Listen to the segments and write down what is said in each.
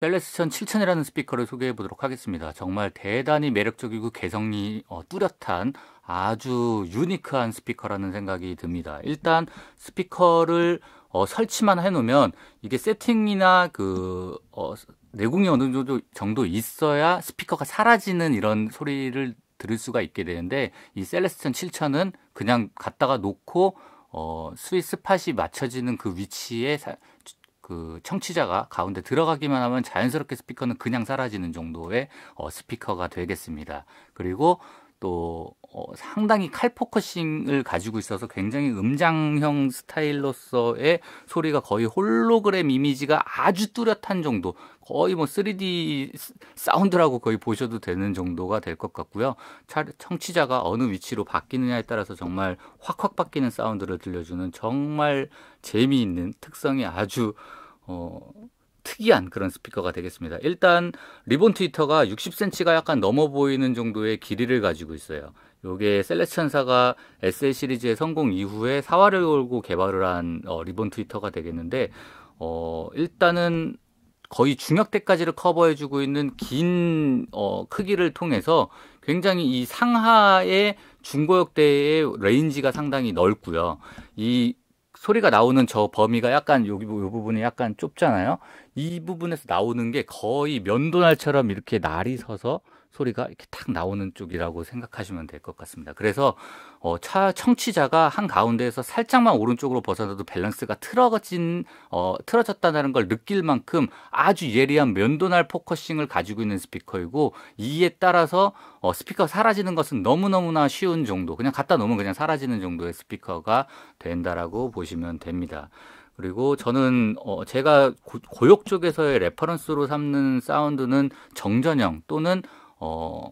셀레스천 7000이라는 스피커를 소개해 보도록 하겠습니다. 정말 대단히 매력적이고 개성이 어, 뚜렷한 아주 유니크한 스피커라는 생각이 듭니다. 일단 스피커를 어, 설치만 해놓으면 이게 세팅이나 그 어, 내공이 어느 정도, 정도 있어야 스피커가 사라지는 이런 소리를 들을 수가 있게 되는데 이 셀레스천 7000은 그냥 갖다가 놓고 어, 스위스 팟이 맞춰지는 그 위치에 사, 그 청취자가 가운데 들어가기만 하면 자연스럽게 스피커는 그냥 사라지는 정도의 어, 스피커가 되겠습니다. 그리고 또 어, 상당히 칼포커싱을 가지고 있어서 굉장히 음장형 스타일로서의 소리가 거의 홀로그램 이미지가 아주 뚜렷한 정도 거의 뭐 3D 사운드라고 거의 보셔도 되는 정도가 될 것 같고요. 청취자가 어느 위치로 바뀌느냐에 따라서 정말 확확 바뀌는 사운드를 들려주는 정말 재미있는 특성이 아주 어, 특이한 그런 스피커가 되겠습니다. 일단 리본 트위터가 60cm가 약간 넘어 보이는 정도의 길이를 가지고 있어요. 요게 셀렉션사가 SL 시리즈의 성공 이후에 사활을 걸고 개발을 한 어, 리본 트위터가 되겠는데 어, 일단은 거의 중역대까지를 커버해주고 있는 긴 어, 크기를 통해서 굉장히 이 상하의 중고역대의 레인지가 상당히 넓고요. 이 소리가 나오는 저 범위가 약간 여요 부분이 약간 좁잖아요. 이 부분에서 나오는 게 거의 면도날처럼 이렇게 날이 서서 소리가 이렇게 탁 나오는 쪽이라고 생각하시면 될 것 같습니다. 그래서 어, 차 청취자가 한 가운데에서 살짝만 오른쪽으로 벗어나도 밸런스가 틀어진 어, 틀어졌다는 걸 느낄 만큼 아주 예리한 면도날 포커싱을 가지고 있는 스피커이고 이에 따라서 어, 스피커 사라지는 것은 너무 너무나 쉬운 정도 그냥 갖다 놓으면 그냥 사라지는 정도의 스피커가 된다라고 보시면 됩니다. 그리고 저는 어 제가 고역 쪽에서의 레퍼런스로 삼는 사운드는 정전형 또는 어,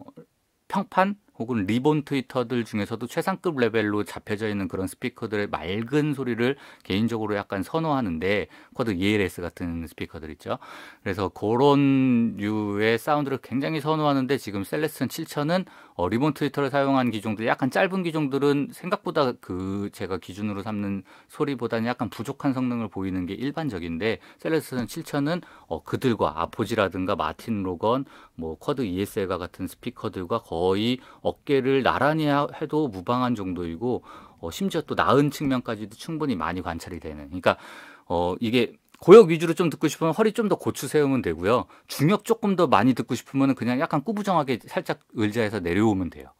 평판 혹은 리본 트위터들 중에서도 최상급 레벨로 잡혀져 있는 그런 스피커들의 맑은 소리를 개인적으로 약간 선호하는데 쿼드 ELS 같은 스피커들 있죠. 그래서 그런 류의 사운드를 굉장히 선호하는데 지금 셀레스턴 7000은 어, 리본 트위터를 사용한 기종들 약간 짧은 기종들은 생각보다 그 제가 기준으로 삼는 소리보다는 약간 부족한 성능을 보이는 게 일반적인데 셀레스는 7천은 어, 그들과 아포지라든가 마틴 로건 뭐 쿼드 ESL과 같은 스피커들과 거의 어깨를 나란히 해도 무방한 정도이고 어, 심지어 또 나은 측면까지도 충분히 많이 관찰이 되는 그러니까 어, 이게 고역 위주로 좀 듣고 싶으면 허리 좀 더 고추 세우면 되고요. 중역 조금 더 많이 듣고 싶으면 그냥 약간 꾸부정하게 살짝 의자에서 내려오면 돼요.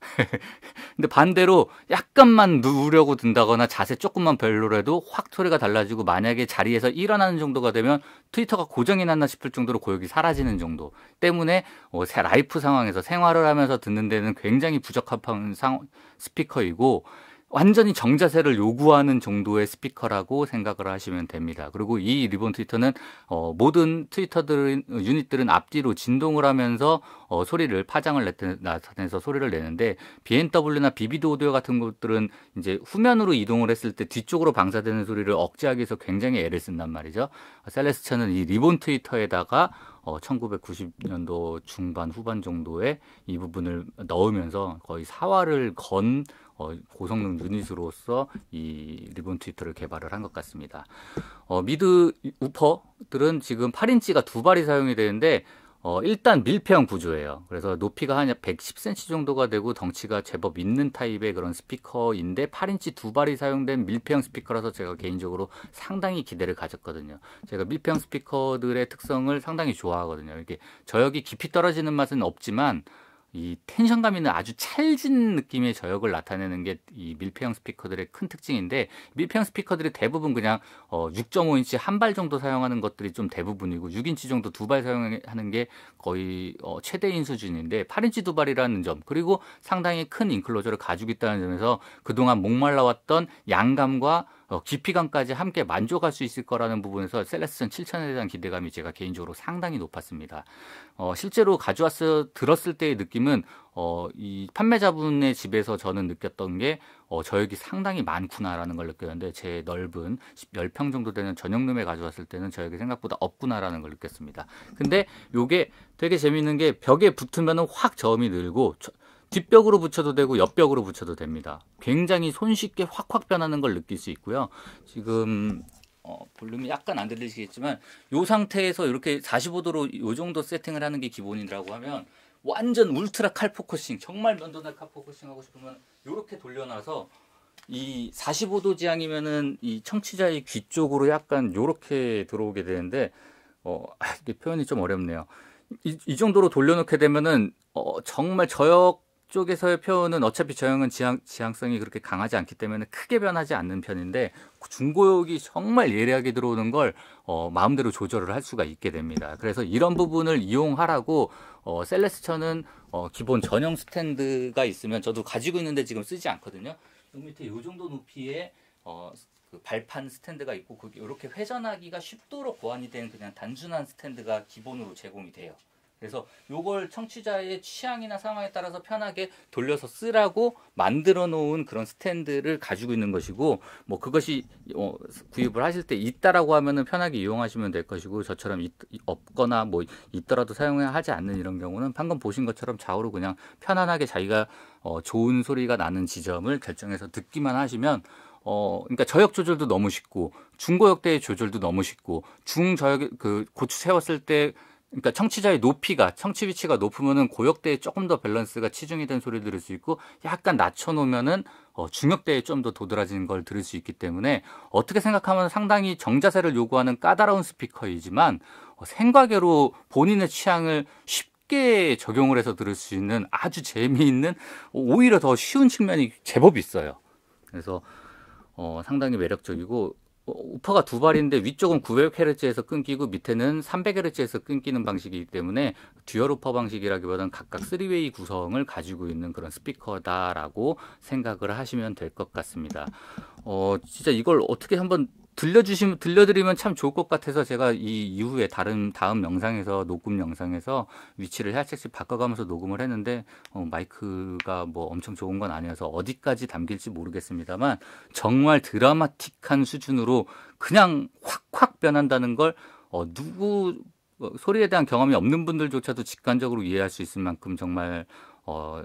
근데 반대로 약간만 누우려고 든다거나 자세 조금만 별로라도 확 소리가 달라지고 만약에 자리에서 일어나는 정도가 되면 트위터가 고정이 났나 싶을 정도로 고역이 사라지는 정도 때문에 어, 새 라이프 상황에서 생활을 하면서 듣는 데는 굉장히 부적합한 상, 스피커이고 완전히 정자세를 요구하는 정도의 스피커라고 생각을 하시면 됩니다. 그리고 이 리본 트위터는 어, 모든 트위터들은 유닛들은 앞뒤로 진동을 하면서 어, 소리를 파장을 나타내서 소리를 내는데 BMW나 비비드 오디오 같은 것들은 이제 후면으로 이동을 했을 때 뒤쪽으로 방사되는 소리를 억제하기 위해서 굉장히 애를 쓴단 말이죠. 셀레스처는 이 리본 트위터에다가 어, 1990년도 중반 후반 정도에 이 부분을 넣으면서 거의 사활을 건 어, 고성능 유닛으로서 이 리본 트위터를 개발을 한 것 같습니다. 어, 미드 우퍼들은 지금 8인치가 두 발이 사용이 되는데 어, 일단 밀폐형 구조예요. 그래서 높이가 한 110cm 정도가 되고 덩치가 제법 있는 타입의 그런 스피커인데 8인치 두 발이 사용된 밀폐형 스피커라서 제가 개인적으로 상당히 기대를 가졌거든요. 제가 밀폐형 스피커들의 특성을 상당히 좋아하거든요. 이렇게 저역이 깊이 떨어지는 맛은 없지만 이 텐션감 있는 아주 찰진 느낌의 저역을 나타내는 게 이 밀폐형 스피커들의 큰 특징인데 밀폐형 스피커들이 대부분 그냥 어 6.5인치 한 발 정도 사용하는 것들이 좀 대부분이고 6인치 정도 두 발 사용하는 게 거의 어 최대인 수준인데 8인치 두 발이라는 점 그리고 상당히 큰 인클로저를 가지고 있다는 점에서 그동안 목말라왔던 양감과 깊이감까지 어, 함께 만족할 수 있을 거라는 부분에서 셀레스턴 7천에 대한 기대감이 제가 개인적으로 상당히 높았습니다. 어, 실제로 가져왔어 들었을 때의 느낌은 어, 이 판매자분의 집에서 저는 느꼈던 게 어, 저역이 상당히 많구나라는 걸 느꼈는데 제 넓은 10평 정도 되는 전용룸에 가져왔을 때는 저역이 생각보다 없구나라는 걸 느꼈습니다. 근데 요게 되게 재밌는 게 벽에 붙으면 확 저음이 늘고 저, 뒷벽으로 붙여도 되고 옆벽으로 붙여도 됩니다. 굉장히 손쉽게 확확 변하는 걸 느낄 수 있고요. 지금 어, 볼륨이 약간 안 들리시겠지만 이 상태에서 이렇게 45도로 이 정도 세팅을 하는 게 기본이라고 하면 완전 울트라 칼 포커싱 정말 면도날 칼 포커싱 하고 싶으면 이렇게 돌려놔서 이 45도 지향이면은 이 청취자의 귀 쪽으로 약간 이렇게 들어오게 되는데 어 아, 이게 표현이 좀 어렵네요. 이, 이 정도로 돌려놓게 되면은 어, 정말 저역 쪽에서의 표현은 어차피 저형은 지향, 지향성이 그렇게 강하지 않기 때문에 크게 변하지 않는 편인데 중고역이 정말 예리하게 들어오는 걸 어, 마음대로 조절을 할 수가 있게 됩니다. 그래서 이런 부분을 이용하라고 어, 셀레스천은 어, 기본 전용 스탠드가 있으면 저도 가지고 있는데 지금 쓰지 않거든요. 요 밑에 요 정도 높이의 어, 그 발판 스탠드가 있고 이렇게 회전하기가 쉽도록 보완이 된 그냥 단순한 스탠드가 기본으로 제공이 돼요. 그래서 요걸 청취자의 취향이나 상황에 따라서 편하게 돌려서 쓰라고 만들어 놓은 그런 스탠드를 가지고 있는 것이고 뭐 그것이 어, 구입을 하실 때 있다라고 하면은 편하게 이용하시면 될 것이고 저처럼 있, 없거나 뭐 있더라도 사용하지 않는 이런 경우는 방금 보신 것처럼 좌우로 그냥 편안하게 자기가 어, 좋은 소리가 나는 지점을 결정해서 듣기만 하시면 어, 그러니까 저역 조절도 너무 쉽고 중고역대의 조절도 너무 쉽고 중저역 그 고추 세웠을 때 그러니까 청취자의 높이가 청취 위치가 높으면은 고역대에 조금 더 밸런스가 치중이 된 소리를 들을 수 있고 약간 낮춰놓으면은 어, 중역대에 좀 더도드라진걸 들을 수 있기 때문에 어떻게 생각하면 상당히 정자세를 요구하는 까다로운 스피커이지만 어, 생과계로 본인의 취향을 쉽게 적용을 해서 들을 수 있는 아주 재미있는 오히려 더 쉬운 측면이 제법 있어요. 그래서 어, 상당히 매력적이고 어, 우퍼가두 발인데 위쪽은 900Hz에서 끊기고 밑에는 300Hz에서 끊기는 방식이기 때문에 듀얼 우퍼 방식이라기보다는 각각 3웨이 구성을 가지고 있는 그런 스피커다라고 생각을 하시면 될 것 같습니다. 어, 진짜 이걸 어떻게 한번 들려주시면 들려드리면 참 좋을 것 같아서 제가 이 이후에 다른 다음 영상에서 녹음 영상에서 위치를 살짝씩 바꿔가면서 녹음을 했는데 어, 마이크가 뭐 엄청 좋은 건 아니어서 어디까지 담길지 모르겠습니다만 정말 드라마틱한 수준으로 그냥 확확 변한다는 걸 어, 누구 어, 소리에 대한 경험이 없는 분들조차도 직관적으로 이해할 수 있을 만큼 정말 어,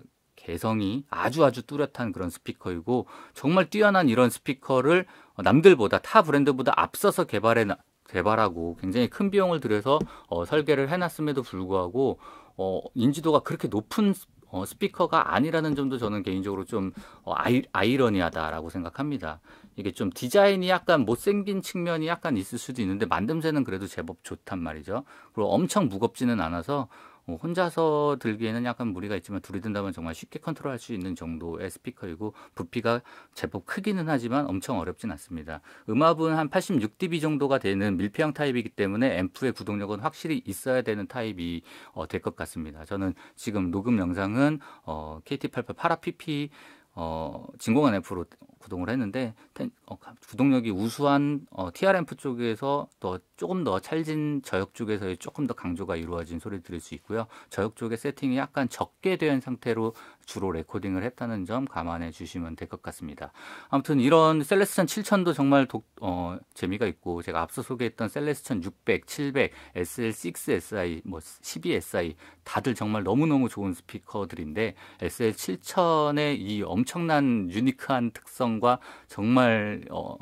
개성이 아주 아주 뚜렷한 그런 스피커이고 정말 뛰어난 이런 스피커를 어, 남들보다 타 브랜드보다 앞서서 개발해 개발하고 굉장히 큰 비용을 들여서 어, 설계를 해놨음에도 불구하고 어, 인지도가 그렇게 높은 어, 스피커가 아니라는 점도 저는 개인적으로 좀 어, 아이, 아이러니하다라고 생각합니다. 이게 좀 디자인이 약간 못생긴 측면이 약간 있을 수도 있는데 만듦새는 그래도 제법 좋단 말이죠. 그리고 엄청 무겁지는 않아서 어, 혼자서 들기에는 약간 무리가 있지만 둘이 든다면 정말 쉽게 컨트롤할 수 있는 정도의 스피커이고 부피가 제법 크기는 하지만 엄청 어렵진 않습니다. 음압은 한 86dB 정도가 되는 밀폐형 타입이기 때문에 앰프의 구동력은 확실히 있어야 되는 타입이 어, 될 것 같습니다. 저는 지금 녹음 영상은 어, KT88 8 p p 어, 진공한 앰프로 구동을 했는데 텐, 어, 구동력이 우수한 어, TRMF 쪽에서 더 조금 더 찰진 저역 쪽에서의 조금 더 강조가 이루어진 소리 를 들을 수 있고요. 저역 쪽의 세팅이 약간 적게 된 상태로 주로 레코딩을 했다는 점 감안해 주시면 될 것 같습니다. 아무튼 이런 셀레스천 7000도 정말 독, 어, 재미가 있고 제가 앞서 소개했던 셀레스천 600, 700, SL6SI, 뭐 12SI 다들 정말 너무너무 좋은 스피커들인데 SL7000의 이 엄청난 유니크한 특성 창성과 정말 어,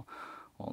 어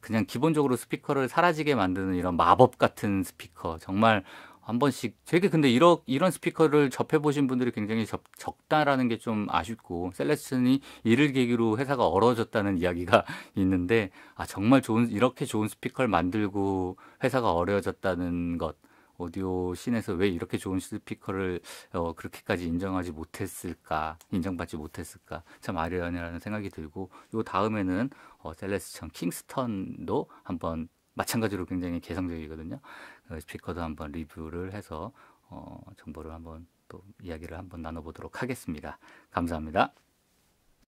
그냥 기본적으로 스피커를 사라지게 만드는 이런 마법 같은 스피커 정말 한 번씩 되게 근데 이런 이런 스피커를 접해 보신 분들이 굉장히 적, 적다라는 게 좀 아쉽고 셀레슨이 이를 계기로 회사가 얼어졌다는 이야기가 있는데 아 정말 좋은 이렇게 좋은 스피커를 만들고 회사가 어려졌다는 것 오디오 씬에서 왜 이렇게 좋은 스피커를 어, 그렇게까지 인정하지 못했을까, 인정받지 못했을까, 참 아련이라는 생각이 들고, 요 다음에는 어, 셀레스천 킹스턴도 한번 마찬가지로 굉장히 개성적이거든요. 그 스피커도 한번 리뷰를 해서 어, 정보를 한번 또 이야기를 한번 나눠보도록 하겠습니다. 감사합니다.